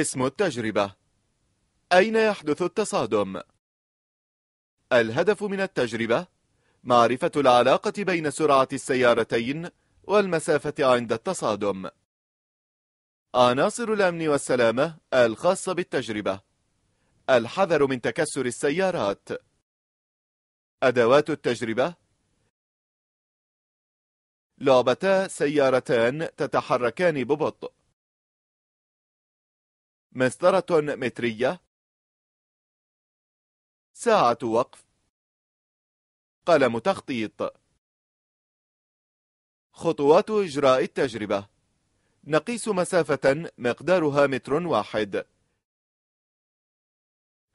اسم التجربة أين يحدث التصادم؟ الهدف من التجربة معرفة العلاقة بين سرعة السيارتين والمسافة عند التصادم عناصر الأمن والسلامة الخاصة بالتجربة الحذر من تكسر السيارات أدوات التجربة لعبتا سيارتان تتحركان ببطء مسطرة مترية ساعة وقف قلم تخطيط خطوات إجراء التجربة نقيس مسافة مقدارها متر واحد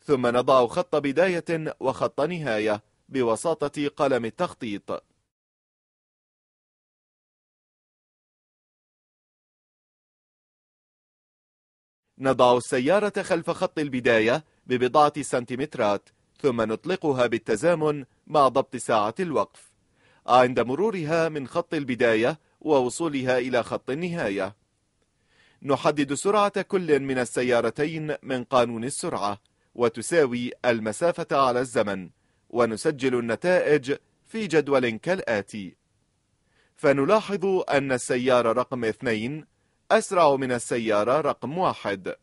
ثم نضع خط بداية وخط نهاية بوساطة قلم التخطيط نضع السيارة خلف خط البداية ببضعة سنتيمترات ثم نطلقها بالتزامن مع ضبط ساعة الوقف عند مرورها من خط البداية ووصولها إلى خط النهاية نحدد سرعة كل من السيارتين من قانون السرعة وتساوي المسافة على الزمن ونسجل النتائج في جدول كالآتي فنلاحظ أن السيارة رقم 2 أسرع من السيارة رقم واحد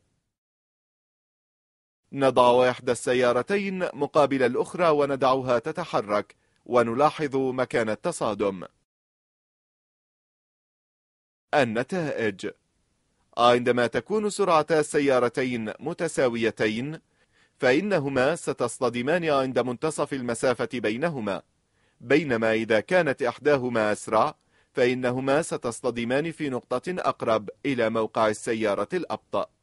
نضع إحدى السيارتين مقابل الأخرى وندعها تتحرك ونلاحظ مكان التصادم النتائج عندما تكون سرعتا السيارتين متساويتين فإنهما ستصطدمان عند منتصف المسافة بينهما بينما إذا كانت إحداهما أسرع فإنهما ستصطدمان في نقطة أقرب إلى موقع السيارة الأبطأ